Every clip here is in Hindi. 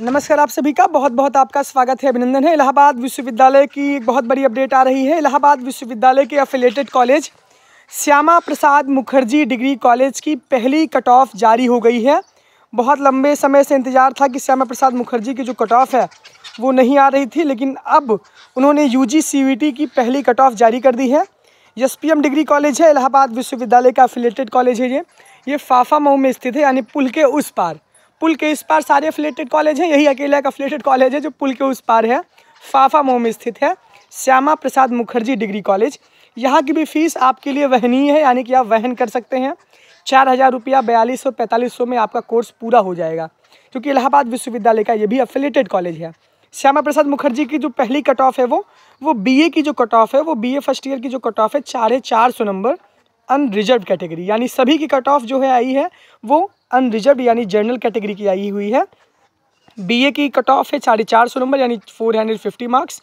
नमस्कार आप सभी का बहुत बहुत आपका स्वागत है अभिनंदन है इलाहाबाद विश्वविद्यालय की एक बहुत बड़ी अपडेट आ रही है इलाहाबाद विश्वविद्यालय के affiliated college Shyama Prasad Mukherjee degree college की पहली कट ऑफ जारी हो गई है बहुत लंबे समय से इंतज़ार था कि श्यामा प्रसाद मुखर्जी की जो कट ऑफ है वो नहीं आ रही थी लेकिन अब उन्होंने यू जी e की पहली कट ऑफ जारी कर दी है एम डिग्री कॉलेज है इलाहाबाद विश्वविद्यालय का अफिलेटेड कॉलेज है ये ये फाफा मऊ में स्थित है यानी पुल के उस पार पुल के इस पार सारे अफिलेटेड कॉलेज हैं यही अकेला एक अफिलेटेड कॉलेज है जो पुल के उस पार है फाफा मोह में स्थित है श्यामा प्रसाद मुखर्जी डिग्री कॉलेज यहाँ की भी फीस आपके लिए वहनीय है यानी कि आप वहन कर सकते हैं चार हज़ार रुपया बयालीस सौ पैंतालीस सौ में आपका कोर्स पूरा हो जाएगा क्योंकि इलाहाबाद विश्वविद्यालय का ये भी अफिलेटेड कॉलेज है श्यामा प्रसाद मुखर्जी की जो पहली कट ऑफ है वो वो बी की जो कट ऑफ है वो बी फर्स्ट ईयर की जो कट ऑफ है चार सौ नंबर अनरिजर्व कैटेगरी यानी सभी की कट ऑफ जो है आई है वो अनरिजर्व यानी जनरल कैटेगरी की आई हुई है बीए की कट ऑफ है साढ़े चार सौ नंबर यानी four hundred fifty marks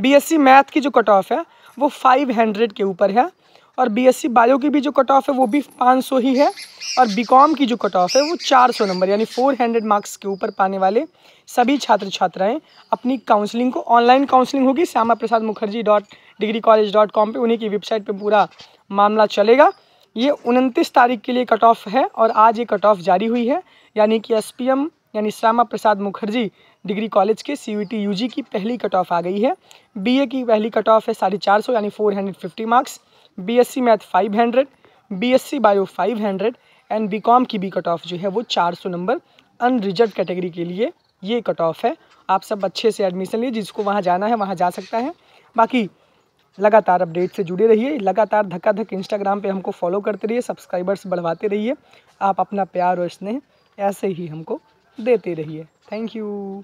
BSc math की जो कट ऑफ है वो फाइव हंड्रेड के ऊपर है और बीएससी बायो की भी जो कट ऑफ है वो भी पाँच सौ ही है और बीकॉम की जो कट ऑफ है वो चार सौ नंबर यानी फोर हंड्रेड मार्क्स के ऊपर पाने वाले सभी छात्र छात्राएं अपनी काउंसलिंग को ऑनलाइन काउंसलिंग होगी Shyama Prasad Mukherjee dot degree college dot com पर उन्हीं की वेबसाइट पर पूरा मामला चलेगा ये उनतीस तारीख के लिए कट ऑफ है और आज ये कट ऑफ जारी हुई है यानी कि एस यानी श्यामा प्रसाद मुखर्जी डिग्री कॉलेज के सी यू यूजी की पहली कट ऑफ आ गई है बीए की पहली कट ऑफ है साढ़े चार सौ यानी four hundred fifty marks BSc math five hundred B C bio five hundred and com की भी कट ऑफ जो है वो चार सौ नंबर अनरिजर्व कैटेगरी के लिए ये कट ऑफ है आप सब अच्छे से एडमिशन लिए जिसको वहाँ जाना है वहाँ जा सकता है बाकी लगातार अपडेट से जुड़े रहिए लगातार धक्का धक इंस्टाग्राम पे हमको फॉलो करते रहिए सब्सक्राइबर्स बढ़वाते रहिए आप अपना प्यार और स्नेह ऐसे ही हमको देते रहिए थैंक यू